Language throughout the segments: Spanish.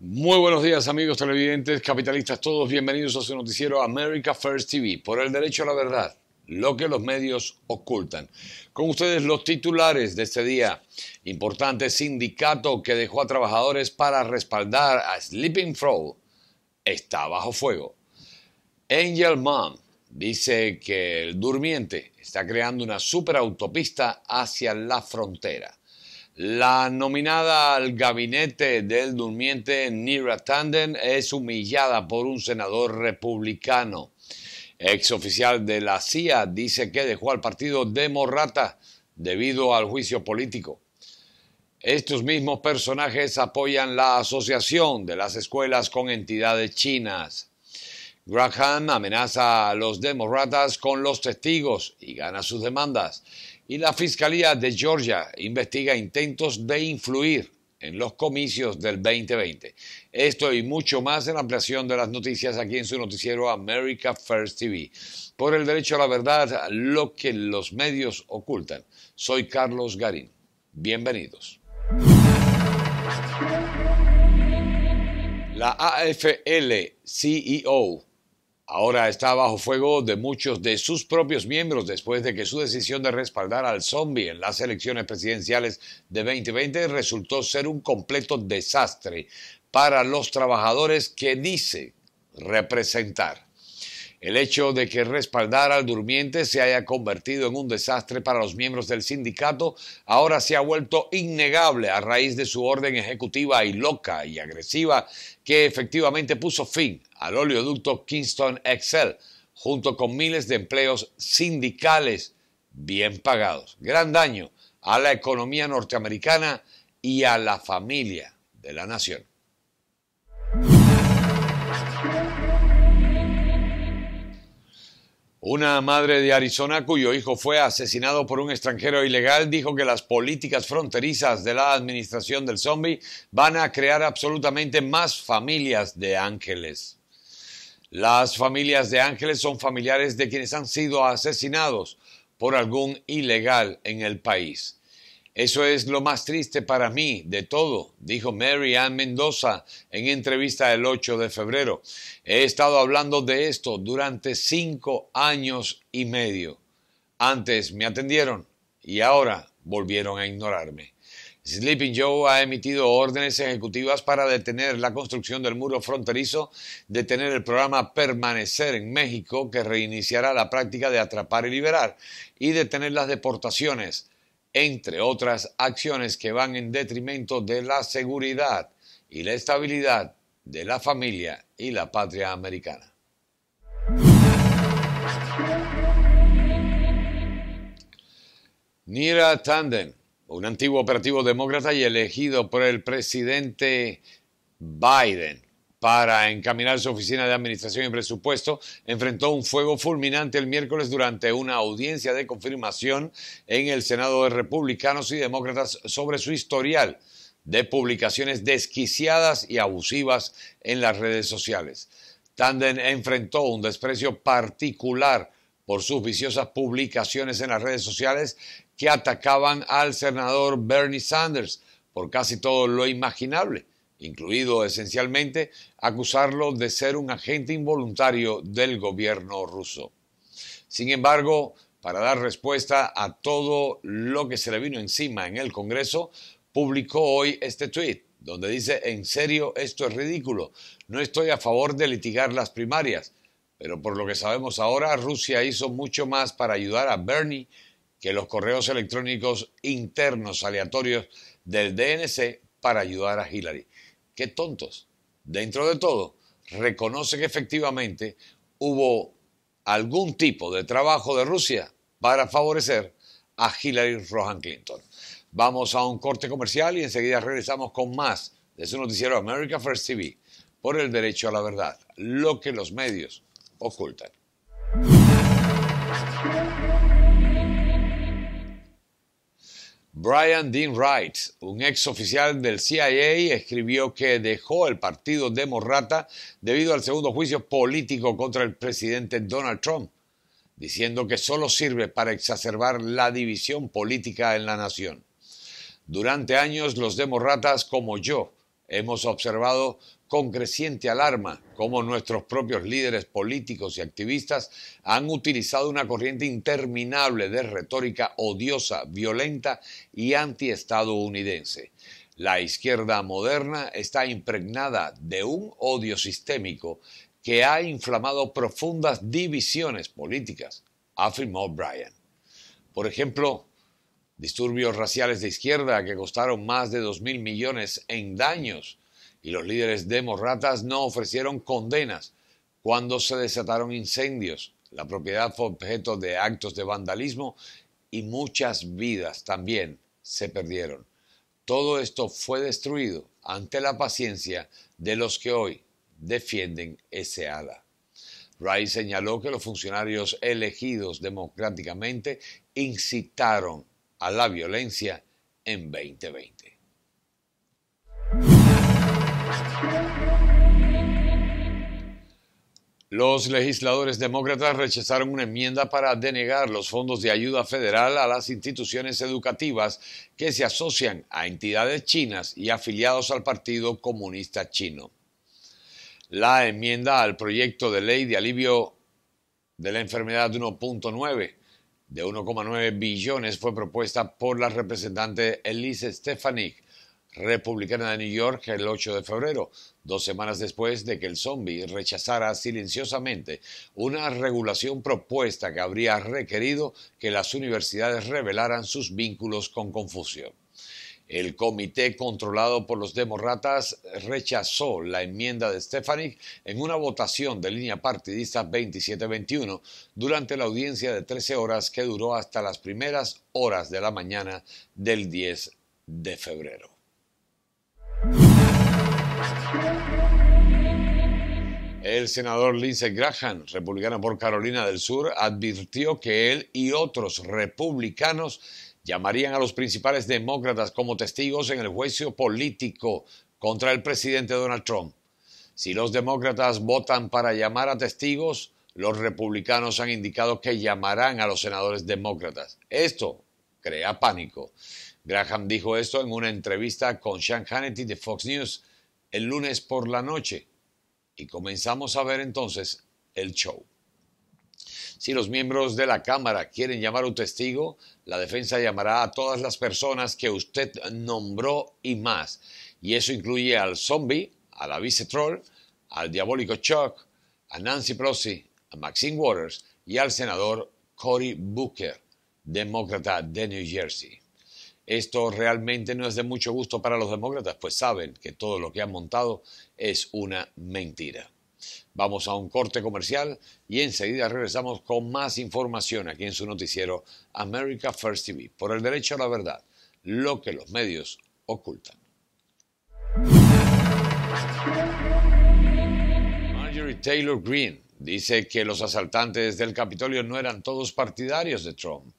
Muy buenos días amigos televidentes, capitalistas todos, bienvenidos a su noticiero America First TV, por el derecho a la verdad, lo que los medios ocultan. Con ustedes los titulares de este día. Importante sindicato que dejó a trabajadores para respaldar a Sleeping Frog está bajo fuego. Angel Mom dice que el durmiente está creando una super autopista hacia la frontera. La nominada al gabinete del durmiente Nira Tanden es humillada por un senador republicano. Exoficial de la CIA dice que dejó al partido demorata debido al juicio político. Estos mismos personajes apoyan la asociación de las escuelas con entidades chinas. Graham amenaza a los demócratas con los testigos y gana sus demandas. Y la Fiscalía de Georgia investiga intentos de influir en los comicios del 2020. Esto y mucho más en la ampliación de las noticias aquí en su noticiero America First TV. Por el derecho a la verdad, lo que los medios ocultan. Soy Carlos Garín. Bienvenidos. La AFL CEO ahora está bajo fuego de muchos de sus propios miembros después de que su decisión de respaldar al zombie en las elecciones presidenciales de 2020 resultó ser un completo desastre para los trabajadores que dice representar. El hecho de que respaldar al durmiente se haya convertido en un desastre para los miembros del sindicato ahora se ha vuelto innegable a raíz de su orden ejecutiva y loca y agresiva que efectivamente puso fin al oleoducto Kingston Excel, junto con miles de empleos sindicales bien pagados. Gran daño a la economía norteamericana y a la familia de la nación. Una madre de Arizona cuyo hijo fue asesinado por un extranjero ilegal dijo que las políticas fronterizas de la administración del zombie van a crear absolutamente más familias de ángeles. Las familias de ángeles son familiares de quienes han sido asesinados por algún ilegal en el país. Eso es lo más triste para mí de todo, dijo Mary Ann Mendoza en entrevista el 8 de febrero. He estado hablando de esto durante cinco años y medio. Antes me atendieron y ahora volvieron a ignorarme. Sleeping Joe ha emitido órdenes ejecutivas para detener la construcción del muro fronterizo, detener el programa Permanecer en México, que reiniciará la práctica de atrapar y liberar, y detener las deportaciones entre otras acciones que van en detrimento de la seguridad y la estabilidad de la familia y la patria americana. Nira Tanden, un antiguo operativo demócrata y elegido por el presidente Biden, para encaminar su oficina de administración y presupuesto, enfrentó un fuego fulminante el miércoles durante una audiencia de confirmación en el Senado de Republicanos y Demócratas sobre su historial de publicaciones desquiciadas y abusivas en las redes sociales. Tanden enfrentó un desprecio particular por sus viciosas publicaciones en las redes sociales que atacaban al senador Bernie Sanders por casi todo lo imaginable incluido esencialmente acusarlo de ser un agente involuntario del gobierno ruso. Sin embargo, para dar respuesta a todo lo que se le vino encima en el Congreso, publicó hoy este tuit, donde dice, en serio, esto es ridículo, no estoy a favor de litigar las primarias, pero por lo que sabemos ahora, Rusia hizo mucho más para ayudar a Bernie que los correos electrónicos internos aleatorios del DNC para ayudar a Hillary. Qué tontos. Dentro de todo, reconoce que efectivamente hubo algún tipo de trabajo de Rusia para favorecer a Hillary Rohan Clinton. Vamos a un corte comercial y enseguida regresamos con más de su noticiero America First TV por el derecho a la verdad, lo que los medios ocultan. Brian Dean Wright, un ex oficial del CIA, escribió que dejó el partido demócrata debido al segundo juicio político contra el presidente Donald Trump, diciendo que solo sirve para exacerbar la división política en la nación. Durante años los demócratas como yo hemos observado con creciente alarma como nuestros propios líderes políticos y activistas han utilizado una corriente interminable de retórica odiosa, violenta y antiestadounidense. La izquierda moderna está impregnada de un odio sistémico que ha inflamado profundas divisiones políticas, afirmó Bryan. Por ejemplo, disturbios raciales de izquierda que costaron más de 2.000 millones en daños y los líderes demócratas no ofrecieron condenas cuando se desataron incendios. La propiedad fue objeto de actos de vandalismo y muchas vidas también se perdieron. Todo esto fue destruido ante la paciencia de los que hoy defienden ese ala. Rice señaló que los funcionarios elegidos democráticamente incitaron a la violencia en 2020. Los legisladores demócratas rechazaron una enmienda para denegar los fondos de ayuda federal a las instituciones educativas que se asocian a entidades chinas y afiliados al Partido Comunista Chino. La enmienda al proyecto de ley de alivio de la enfermedad 1.9 de 1,9 billones fue propuesta por la representante Elise Stefanik republicana de New York el 8 de febrero, dos semanas después de que el zombie rechazara silenciosamente una regulación propuesta que habría requerido que las universidades revelaran sus vínculos con Confucio. El comité controlado por los demócratas rechazó la enmienda de Stefanik en una votación de línea partidista 27-21 durante la audiencia de 13 horas que duró hasta las primeras horas de la mañana del 10 de febrero. El senador Lindsey Graham, republicano por Carolina del Sur, advirtió que él y otros republicanos llamarían a los principales demócratas como testigos en el juicio político contra el presidente Donald Trump. Si los demócratas votan para llamar a testigos, los republicanos han indicado que llamarán a los senadores demócratas. Esto crea pánico. Graham dijo esto en una entrevista con Sean Hannity de Fox News el lunes por la noche. Y comenzamos a ver entonces el show. Si los miembros de la Cámara quieren llamar a un testigo, la defensa llamará a todas las personas que usted nombró y más. Y eso incluye al zombie, a la troll, al diabólico Chuck, a Nancy Pelosi, a Maxine Waters y al senador Cory Booker, demócrata de New Jersey. Esto realmente no es de mucho gusto para los demócratas, pues saben que todo lo que han montado es una mentira. Vamos a un corte comercial y enseguida regresamos con más información aquí en su noticiero America First TV, por el derecho a la verdad, lo que los medios ocultan. Marjorie Taylor Greene dice que los asaltantes del Capitolio no eran todos partidarios de Trump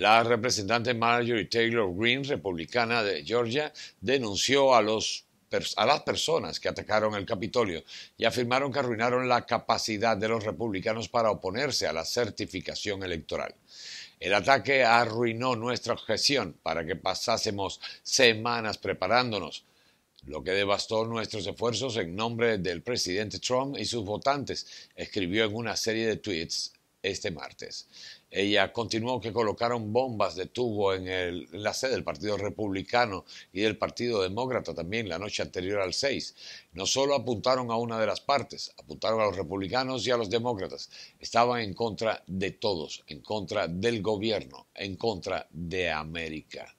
la representante Marjorie Taylor Greene, republicana de Georgia, denunció a a las personas que atacaron el Capitolio y afirmaron que arruinaron la capacidad de los republicanos para oponerse a la certificación electoral. El ataque arruinó nuestra objeción para que pasásemos semanas preparándonos, lo que devastó nuestros esfuerzos en nombre del presidente Trump y sus votantes, escribió en una serie de tweets este martes. Ella continuó que colocaron bombas de tubo en, el, la sede del Partido Republicano y del Partido Demócrata también la noche anterior al 6. No solo apuntaron a una de las partes, apuntaron a los republicanos y a los demócratas. Estaban en contra de todos, en contra del gobierno, en contra de América.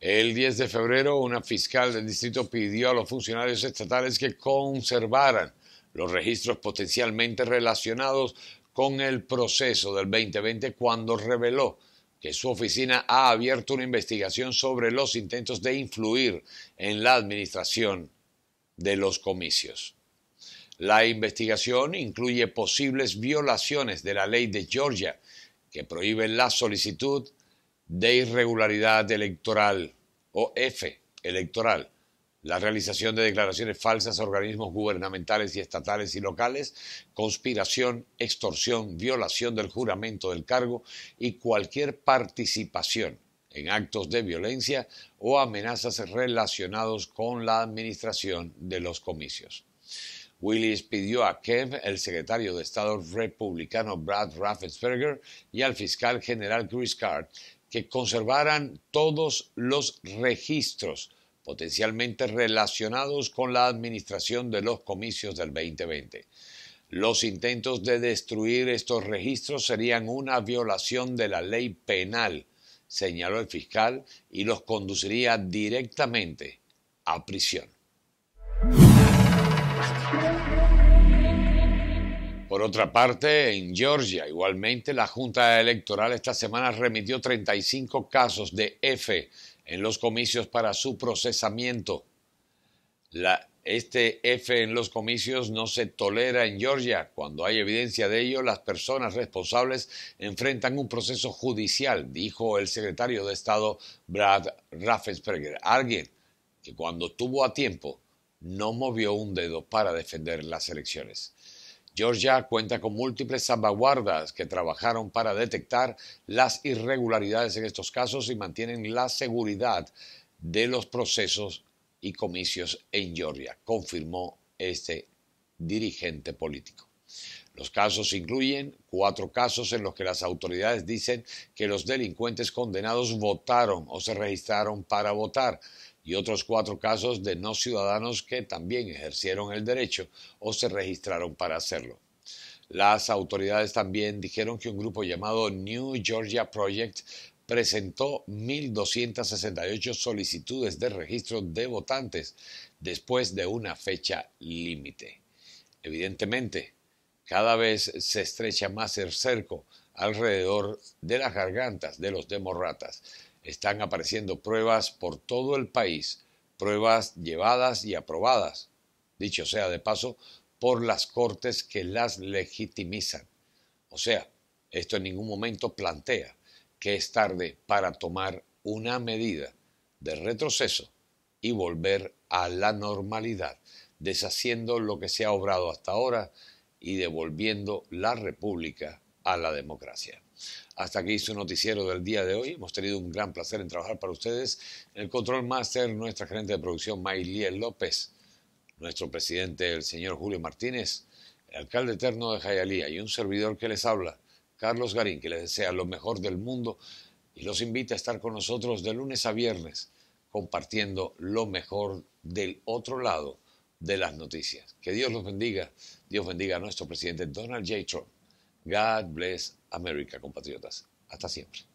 El 10 de febrero, una fiscal del distrito pidió a los funcionarios estatales que conservaran los registros potencialmente relacionados con el proceso del 2020 cuando reveló que su oficina ha abierto una investigación sobre los intentos de influir en la administración de los comicios. La investigación incluye posibles violaciones de la ley de Georgia que prohíbe la solicitud de irregularidad electoral o F electoral la realización de declaraciones falsas a organismos gubernamentales y estatales y locales, conspiración, extorsión, violación del juramento del cargo y cualquier participación en actos de violencia o amenazas relacionados con la administración de los comicios. Willis pidió a Kev, el secretario de Estado republicano Brad Raffensperger y al fiscal general Chris Card que conservaran todos los registros potencialmente relacionados con la administración de los comicios del 2020. Los intentos de destruir estos registros serían una violación de la ley penal, señaló el fiscal, y los conduciría directamente a prisión. Por otra parte, en Georgia, igualmente, la Junta Electoral esta semana remitió 35 casos de F en los comicios para su procesamiento. este F en los comicios no se tolera en Georgia. Cuando hay evidencia de ello, las personas responsables enfrentan un proceso judicial, dijo el secretario de Estado Brad Raffensperger. Alguien que cuando tuvo a tiempo no movió un dedo para defender las elecciones. Georgia cuenta con múltiples salvaguardas que trabajaron para detectar las irregularidades en estos casos y mantienen la seguridad de los procesos y comicios en Georgia, confirmó este dirigente político. Los casos incluyen cuatro casos en los que las autoridades dicen que los delincuentes condenados votaron o se registraron para votar, y otros cuatro casos de no ciudadanos que también ejercieron el derecho o se registraron para hacerlo. Las autoridades también dijeron que un grupo llamado New Georgia Project presentó 1.268 solicitudes de registro de votantes después de una fecha límite. Evidentemente, cada vez se estrecha más el cerco alrededor de las gargantas de los demorratas, están apareciendo pruebas por todo el país, pruebas llevadas y aprobadas, dicho sea de paso, por las cortes que las legitimizan. O sea, esto en ningún momento plantea que es tarde para tomar una medida de retroceso y volver a la normalidad, deshaciendo lo que se ha obrado hasta ahora y devolviendo la República a la democracia. Hasta aquí su noticiero del día de hoy. Hemos tenido un gran placer en trabajar para ustedes. el Control Master, nuestra gerente de producción, Maylie López. Nuestro presidente, el señor Julio Martínez. El alcalde eterno de Jayalía y un servidor que les habla, Carlos Garín, que les desea lo mejor del mundo y los invita a estar con nosotros de lunes a viernes compartiendo lo mejor del otro lado de las noticias. Que Dios los bendiga. Dios bendiga a nuestro presidente Donald J. Trump. God bless América, compatriotas. Hasta siempre.